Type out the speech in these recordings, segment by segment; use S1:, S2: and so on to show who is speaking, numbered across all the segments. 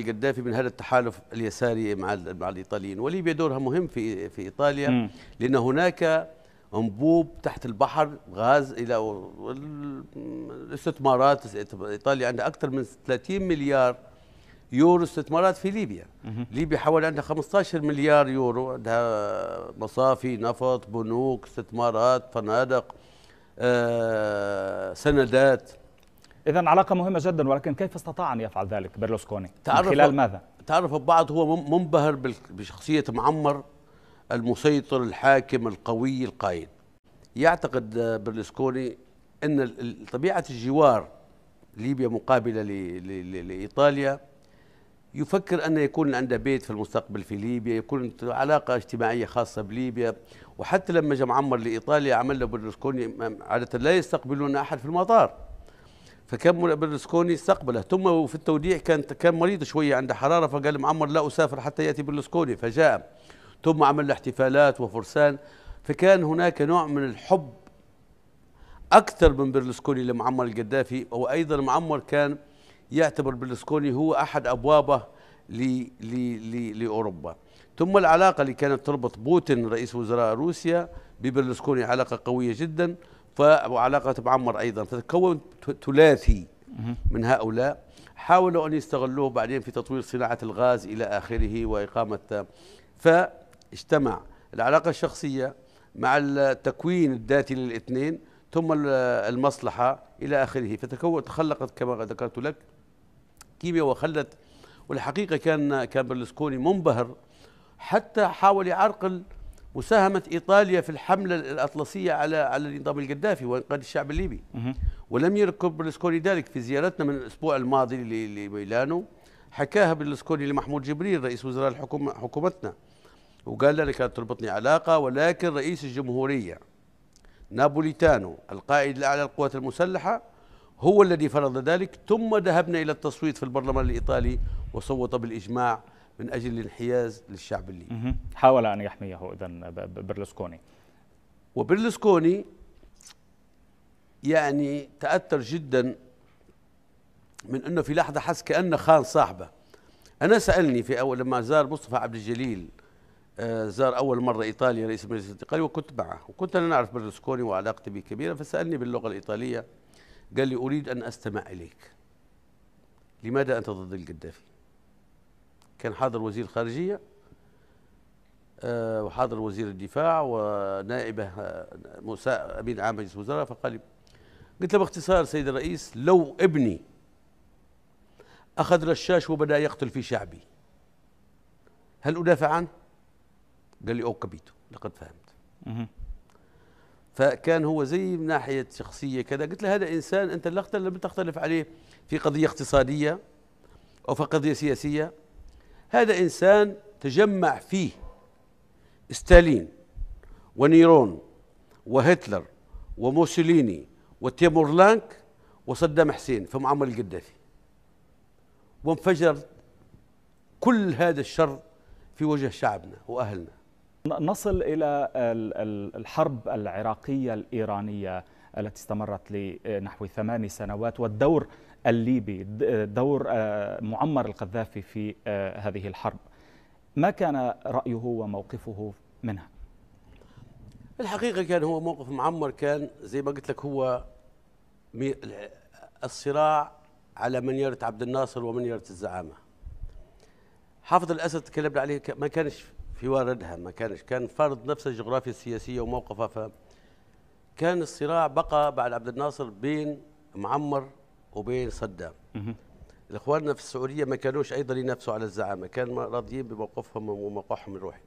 S1: القدافي من هذا التحالف اليساري مع مع الايطاليين وليبيا دورها مهم في في ايطاليا م. لان هناك انبوب تحت البحر غاز الى الاستثمارات ايطاليا عندها اكثر من 30 مليار يورو استثمارات في ليبيا م. ليبيا حوالي عندها 15 مليار يورو عندها مصافي نفط بنوك استثمارات فنادق آه سندات إذا علاقة مهمة جدا ولكن كيف استطاع أن يفعل ذلك بيرلوسكوني؟ تعرف خلال ماذا؟ تعرف بعض هو منبهر بشخصية معمر المسيطر الحاكم القوي القائد يعتقد بيرلوسكوني أن طبيعة الجوار ليبيا مقابلة لإيطاليا يفكر أن يكون عنده بيت في المستقبل في ليبيا يكون علاقة اجتماعية خاصة بليبيا وحتى لما جاء معمر لإيطاليا عمل له بيرلوسكوني عادة لا يستقبلون أحد في المطار فكان برلسكوني استقبله ثم في التوديع كان كان مريض شويه عنده حراره فقال معمر لا اسافر حتى ياتي برلسكوني فجاء ثم عمل احتفالات وفرسان فكان هناك نوع من الحب اكثر من برلسكوني لمعمر القذافي وايضا معمر كان يعتبر برلسكوني هو احد ابوابه لي لي لي لاوروبا ثم العلاقه اللي كانت تربط بوتين رئيس وزراء روسيا ببرلسكوني علاقه قويه جدا وعلاقة بعمر أيضا فتكون ثلاثي من هؤلاء حاولوا أن يستغلوه بعدين في تطوير صناعة الغاز إلى آخره وإقامة فاجتمع العلاقة الشخصية مع التكوين الذاتي للاثنين ثم المصلحة إلى آخره فتكون تخلقت كما ذكرت لك كيمياء وخلت والحقيقة كان كان برلسكوني منبهر حتى حاول يعرقل وساهمت ايطاليا في الحمله الاطلسيه على على النظام القذافي وانقاذ الشعب الليبي ولم يركب برلسكوني ذلك في زيارتنا من الاسبوع الماضي لميلانو حكاها برلسكوني لمحمود جبريل رئيس وزراء الحكومه حكومتنا وقال لنا كانت تربطني علاقه ولكن رئيس الجمهوريه نابوليتانو القائد الاعلى للقوات المسلحه هو الذي فرض ذلك ثم ذهبنا الى التصويت في البرلمان الايطالي وصوت بالاجماع من أجل الانحياز للشعب الليبي حاول أن يحميه إذا برلسكوني وبرلسكوني يعني تأثر جدا من أنه في لحظة حس كأنه خان صاحبه أنا سألني في أول لما زار مصطفى عبد الجليل آه، زار اول مره ايطاليا رئيس المجلس الانتقالي وكنت معه وكنت انا نعرف برلسكوني وعلاقتي به كبيره فسالني باللغه الايطاليه قال لي اريد ان استمع اليك لماذا انت ضد القذافي كان حاضر وزير الخارجيه آه، وحاضر وزير الدفاع ونائبه آه، موسى امين عام مجلس الوزراء فقال لي قلت له باختصار سيد الرئيس لو ابني اخذ رشاش وبدا يقتل في شعبي هل ادافع عنه؟ قال لي اوكبيتو لقد فهمت فكان هو زي من ناحيه شخصيه كذا قلت له هذا انسان انت اللي لم تختلف عليه في قضيه اقتصاديه او في قضيه سياسيه هذا إنسان تجمع فيه ستالين ونيرون وهتلر وموسوليني وتيمورلانك وصدام حسين في معمر القدافي وانفجر كل هذا الشر في وجه شعبنا وأهلنا نصل
S2: إلى الحرب العراقية الإيرانية التي استمرت لنحو ثمان سنوات والدور الليبي دور آه، معمر القذافي في آه، هذه الحرب ما كان رأيه وموقفه منها؟
S1: الحقيقة كان هو موقف معمر كان زي ما قلت لك هو الصراع على منيرة عبد الناصر ومنيرة الزعامة حافظ الأسد تكلمنا عليه ما كانش في واردها ما كانش كان فرض نفس الجغرافيا السياسية وموقفها ف كان الصراع بقى بعد عبد الناصر بين معمر قبيل صدام الاخواننا في السعوديه ما كانوش ايضا ينافسوا على الزعامه كانوا راضيين بموقفهم وموقعهم الروحي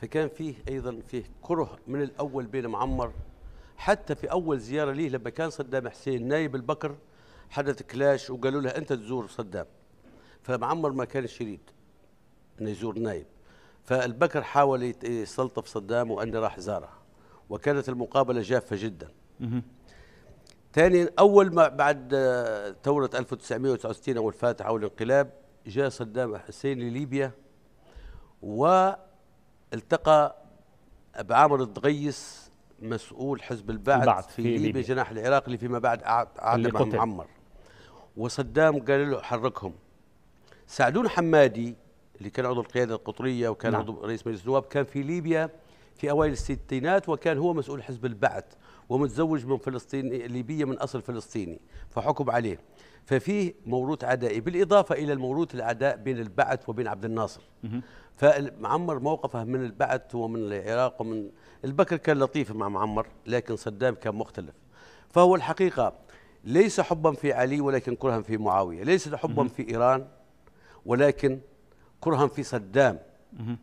S1: فكان فيه ايضا فيه كره من الاول بين معمر حتى في اول زياره ليه لما كان صدام حسين نايب البكر حدث كلاش وقالوا له انت تزور صدام فمعمر ما كانش يريد انه يزور نايب فالبكر حاول يستلطف صدام وانه راح زاره وكانت المقابله جافه جدا ثاني اول ما بعد آه، ثوره 1969 او الفاتحه او الانقلاب جاء صدام حسين لليبيا والتقى بعمر الدغيس مسؤول حزب البعث, البعث في, في ليبيا, ليبيا جناح العراق اللي فيما بعد قعد معمر وصدام قال له حركهم سعدون حمادي اللي كان عضو القياده القطريه وكان نعم. عضو رئيس مجلس النواب كان في ليبيا في اوائل الستينات وكان هو مسؤول حزب البعث ومتزوج من فلسطيني ليبيه من اصل فلسطيني فحكم عليه ففيه موروث عدائي بالاضافه الى الموروث العداء بين البعث وبين عبد الناصر فمعمر موقفه من البعث ومن العراق ومن البكر كان لطيف مع معمر لكن صدام كان مختلف فهو الحقيقه ليس حبا في علي ولكن كرها في معاويه ليس حبا في ايران ولكن كرها في صدام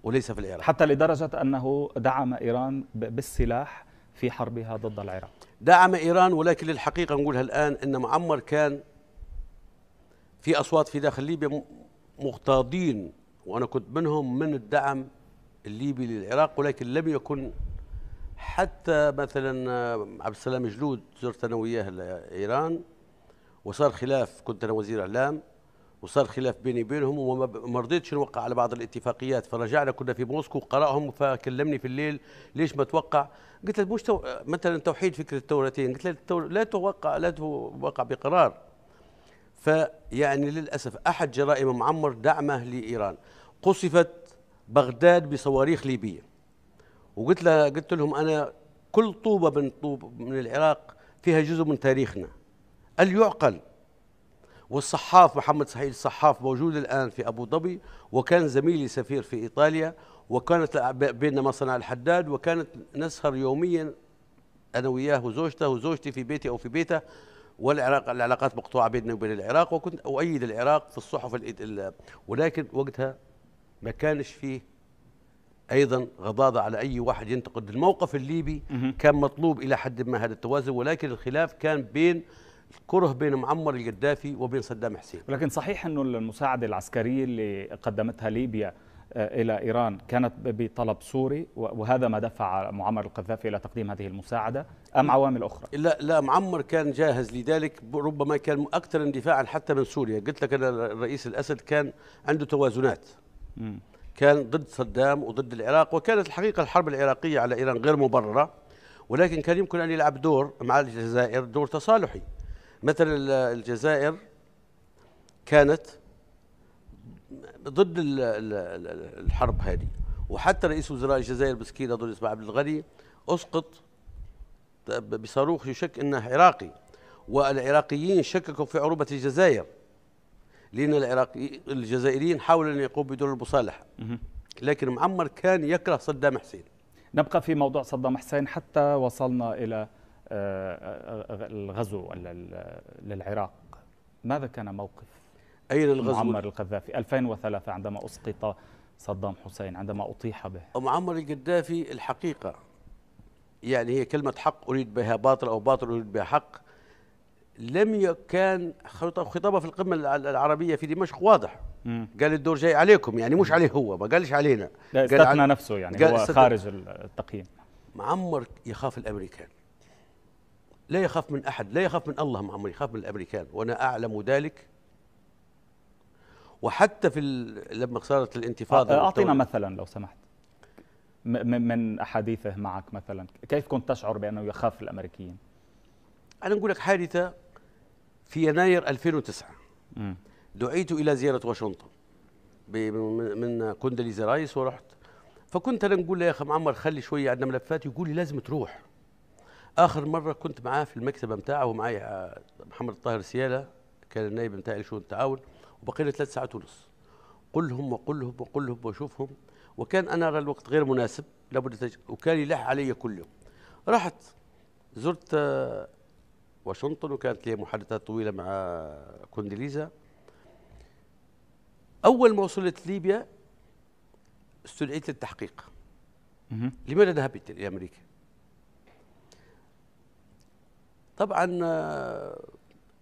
S1: وليس في العراق حتى لدرجة أنه دعم إيران بالسلاح في حربها ضد العراق دعم إيران ولكن للحقيقة نقولها الآن أن معمر كان في أصوات في داخل ليبيا مغتاضين وأنا كنت منهم من الدعم الليبي للعراق ولكن لم يكن حتى مثلا آه، عبد السلام جلود زرت انا وياه ايران وصار خلاف كنت انا وزير اعلام وصار خلاف بيني وبينهم وما رضيتش نوقع على بعض الاتفاقيات فرجعنا كنا في موسكو قراهم فكلمني في الليل ليش ما توقع قلت له مش تو... مثلا توحيد فكره الثورتين قلت له التو... لا توقع لا توقع بقرار فيعني للاسف احد جرائم معمر دعمه لايران قصفت بغداد بصواريخ ليبيه وقلت له قلت لهم انا كل طوبه من طوب من العراق فيها جزء من تاريخنا هل يعقل والصحاف محمد سعيد الصحاف موجود الآن في أبو ظبي وكان زميلي سفير في إيطاليا وكانت بيننا مصنع الحداد وكانت نسهر يوميا أنا وياه وزوجته وزوجتي في بيتي أو في بيته والعراق العلاقات مقطوعة بيننا وبين العراق وكنت أؤيد العراق في الصحف ولكن وقتها ما كانش فيه ايضا غضاضه على اي واحد ينتقد الموقف الليبي كان مطلوب الى حد ما هذا التوازن ولكن الخلاف كان بين كره بين معمر القذافي وبين صدام حسين ولكن صحيح أنه المساعدة العسكرية اللي
S2: قدمتها ليبيا آه، إلى إيران كانت بطلب سوري وهذا ما دفع
S1: معمر القذافي إلى تقديم هذه المساعدة أم عوامل أخرى؟ لا لا معمر كان جاهز لذلك ربما كان أكثر اندفاعا حتى من سوريا قلت لك أنا الرئيس الأسد كان عنده توازنات م. كان ضد صدام وضد العراق وكانت الحقيقة الحرب العراقية على إيران غير مبررة ولكن كان يمكن أن يلعب دور مع الجزائر دور تصالحي مثل الجزائر كانت ضد الحرب هذه وحتى رئيس وزراء الجزائر مسكين اظن اسمه عبد الغني اسقط بصاروخ يشك انه عراقي والعراقيين شككوا في عروبه الجزائر لان العراقي الجزائريين حاولوا ان يقوموا بدور المصالحه لكن معمر كان يكره صدام حسين نبقى في
S2: موضوع صدام حسين حتى وصلنا الى آه، آه، آه، الغزو للعراق ماذا كان موقف أين الغزو معمر القذافي 2003 عندما أسقط صدام حسين عندما أطيح
S1: به معمر القذافي الحقيقة يعني هي كلمة حق أريد بها باطل أو باطل أريد بها حق لم يكن خطابه في القمة العربية في دمشق واضح مم. قال الدور جاي عليكم يعني مش عليه هو ما قالش علينا لا استثنى عن... نفسه يعني هو خارج التقييم معمر يخاف الأمريكان لا يخاف من أحد لا يخاف من الله محمد يخاف من الأمريكان وأنا أعلم ذلك وحتى في لما صارت الانتفاضة أعطينا
S2: مثلا لو سمحت من أحاديثه معك مثلا كيف كنت تشعر بأنه يخاف الأمريكيين
S1: أنا أقول لك حادثة في يناير 2009 م. دعيت إلى زيارة واشنطن من كوندليزا رايس ورحت فكنت انا أقول له يا اخي معمر خلي شويه عندنا ملفات يقول لي لازم تروح اخر مره كنت معاه في المكتبه نتاعه ومعايا آه، محمد الطاهر سياله كان النائب نتاعي لشؤون التعاون وبقينا ثلاث ساعات ونص قل لهم وقل لهم وقل لهم واشوفهم وكان انا ارى الوقت غير مناسب لابد تج... وكان يلح علي كل يوم رحت زرت آه، واشنطن وكانت لي محادثات طويله مع آه، كونديليزا اول ما وصلت ليبيا استدعيت للتحقيق لماذا ذهبت الى امريكا طبعا آه،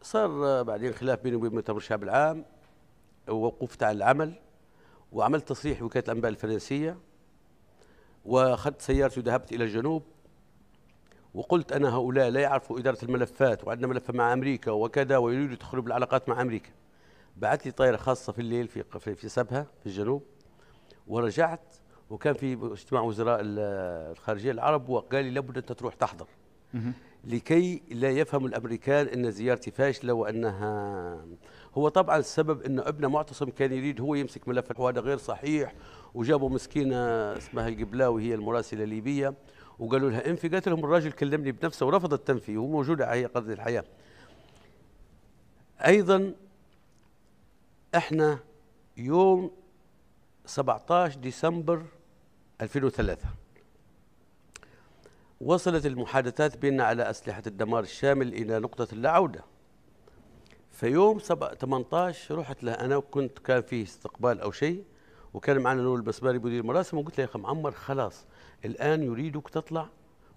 S1: صار آه، بعدين خلاف بيني وبين مؤتمر الشعب العام ووقفت عن العمل وعملت تصريح وكاله الانباء الفرنسيه واخذت سيارتي وذهبت الى الجنوب وقلت انا هؤلاء لا يعرفوا اداره الملفات وعندنا ملف مع امريكا وكذا ويريدوا يدخلوا بالعلاقات مع امريكا بعث لي طائره خاصه في الليل في في سبها في الجنوب ورجعت وكان في اجتماع وزراء آه، الخارجيه العرب وقال لي لابد انت تروح تحضر لكي لا يفهم الامريكان ان زيارتي فاشله وانها هو طبعا السبب انه ابنه معتصم كان يريد هو يمسك ملف وهذا غير صحيح وجابوا مسكينه اسمها القبلاوي هي المراسله الليبيه وقالوا لها انفي قالت لهم الراجل كلمني بنفسه ورفض التنفي وهو موجود على قدر الحياه ايضا احنا يوم 17 ديسمبر 2003 وصلت المحادثات بيننا على أسلحة الدمار الشامل إلى نقطة اللاعودة فيوم 18 رحت له أنا وكنت كان فيه استقبال أو شيء وكان معنا نور البسباري مدير المراسم وقلت له يا أخي معمر خلاص الآن يريدك تطلع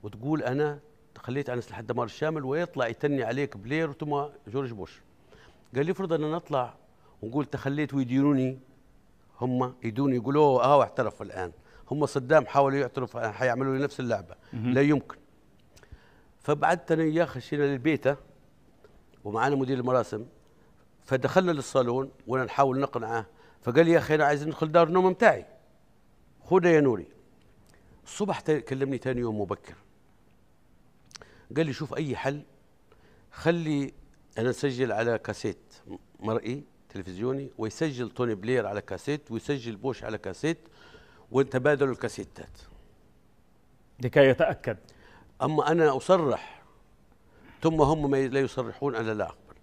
S1: وتقول أنا تخليت عن أسلحة الدمار الشامل ويطلع يتني عليك بلير ثم جورج بوش قال لي فرض أن نطلع ونقول تخليت ويديروني هم يدوني يقولوا اه اعترف الآن هم صدام حاولوا يعترفوا حيعملوا لي نفس اللعبه لا يمكن فبعدت انا اياه خشينا للبيت ومعانا مدير المراسم فدخلنا للصالون وانا نحاول نقنعه فقال لي يا اخي انا عايز ندخل دار النوم بتاعي خذ يا نوري الصبح كلمني ثاني يوم مبكر قال لي شوف اي حل خلي انا اسجل على كاسيت مرئي تلفزيوني ويسجل توني بلير على كاسيت ويسجل بوش على كاسيت وتبادل الكاسيتات لكي يتأكد أما أنا أصرح ثم هم لا يصرحون أنا لا أقبل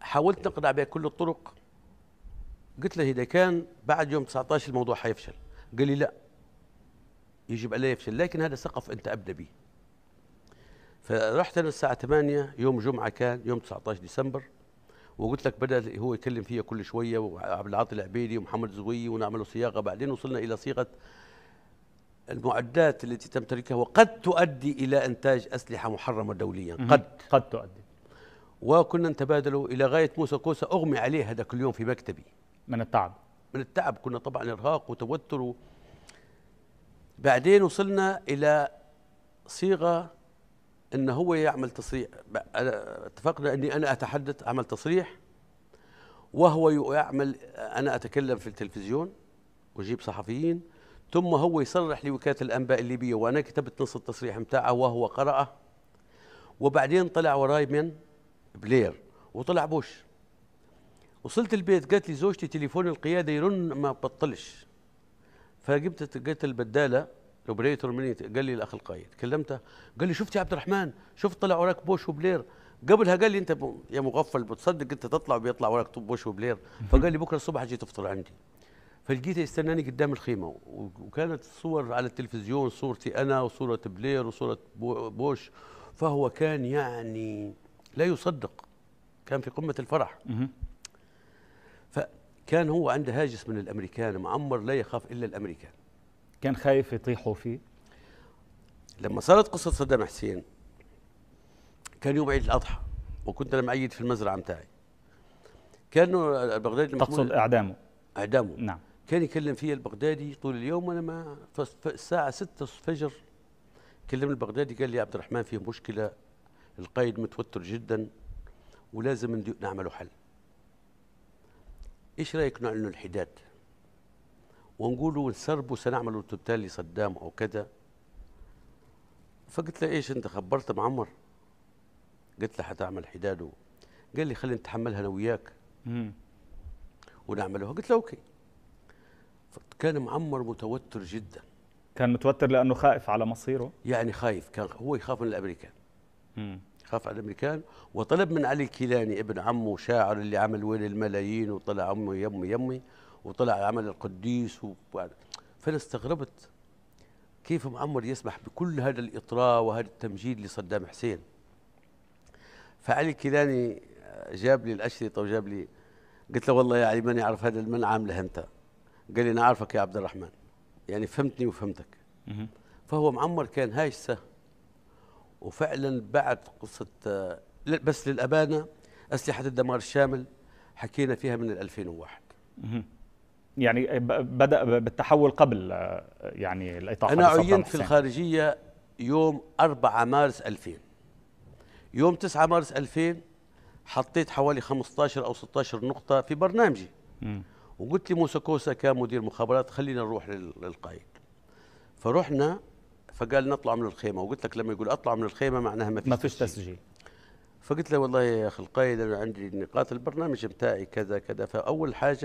S1: حاولت نقنع بها كل الطرق قلت له إذا كان بعد يوم 19 الموضوع حيفشل قال لي لا يجب ألا يفشل لكن هذا سقف أنت أبدى به فرحت أنا الساعة 8 يوم جمعة كان يوم 19 ديسمبر وقلت لك بدا هو يكلم فيها كل شويه وعبد العاطي العبيدي ومحمد زوي ونعمل صياغه بعدين وصلنا الى صيغه المعدات التي تمتلكها وقد تؤدي الى انتاج اسلحه محرمه دوليا قد قد تؤدي وكنا نتبادل الى غايه موسى كوسا اغمي عليه هذا كل يوم في مكتبي من التعب من التعب كنا طبعا ارهاق وتوتر و... بعدين وصلنا الى صيغه ان هو يعمل تصريح اتفقنا اني انا اتحدث اعمل تصريح وهو يعمل انا اتكلم في التلفزيون واجيب صحفيين ثم هو يصرح لوكاله الانباء الليبيه وانا كتبت نص التصريح متاعه وهو قراه وبعدين طلع وراي من بلير وطلع بوش وصلت البيت قالت لي زوجتي تليفون القياده يرن ما بطلش فجبت قلت البداله الاوبريتور مني قال لي الاخ القايد كلمته قال لي شفت يا عبد الرحمن شفت طلع وراك بوش وبلير قبلها قال لي انت يا مغفل بتصدق انت تطلع وبيطلع وراك بوش وبلير فقال لي بكره الصبح اجي تفطر عندي فلقيته يستناني قدام الخيمه وكانت الصور على التلفزيون صورتي انا وصوره بلير وصوره بوش فهو كان يعني لا يصدق كان في قمه الفرح فكان هو عنده هاجس من الامريكان معمر لا يخاف الا الامريكان كان خايف يطيحوا فيه لما صارت قصة صدام حسين كان يوم عيد الأضحى وكنت أنا مأيد في المزرعة متاعي كان البغدادي تقصد إعدامه إعدامه نعم كان يكلم فيه البغدادي طول اليوم وأنا ما الساعة 6 الفجر كلم البغدادي قال لي يا عبد الرحمن في مشكلة القايد متوتر جدا ولازم نعمله حل ايش رايك نعلن الحداد ونقولوا نسربوا سنعملوا توتالي صدام او كذا فقلت له ايش انت خبرت معمر قلت له حتعمل حداده قال لي خلينا نتحملها انا وياك ونعملها قلت له اوكي كان معمر متوتر جدا كان متوتر لانه خائف على مصيره يعني خايف كان هو يخاف من الامريكان خاف على الامريكان وطلب من علي كيلاني ابن عمه شاعر اللي عمل وين الملايين وطلع عمه يمي يمي وطلع عمل القديس و... فانا استغربت كيف معمر يسمح بكل هذا الاطراء وهذا التمجيد لصدام حسين فعلي كيلاني جاب لي الاشرطه وجاب لي قلت له والله يا علي من يعرف هذا المن عامله انت قال لي انا عارفك يا عبد الرحمن يعني فهمتني وفهمتك فهو معمر كان هاجسه وفعلا بعد قصه بس للابانه اسلحه الدمار الشامل حكينا فيها من 2001 يعني بدأ بالتحول قبل يعني الإطاحة أنا عينت في الخارجية يوم 4 مارس 2000 يوم 9 مارس 2000 حطيت حوالي 15 أو 16 نقطة في برنامجي م. وقلت لي موسى كوسا كان مدير مخابرات خلينا نروح للقايد فرحنا فقال نطلع من الخيمه وقلت لك لما يقول اطلع من الخيمه معناها ما فيش ما فيش تسجيل فقلت له والله يا اخي القايد انا عندي نقاط البرنامج بتاعي كذا كذا فاول حاجه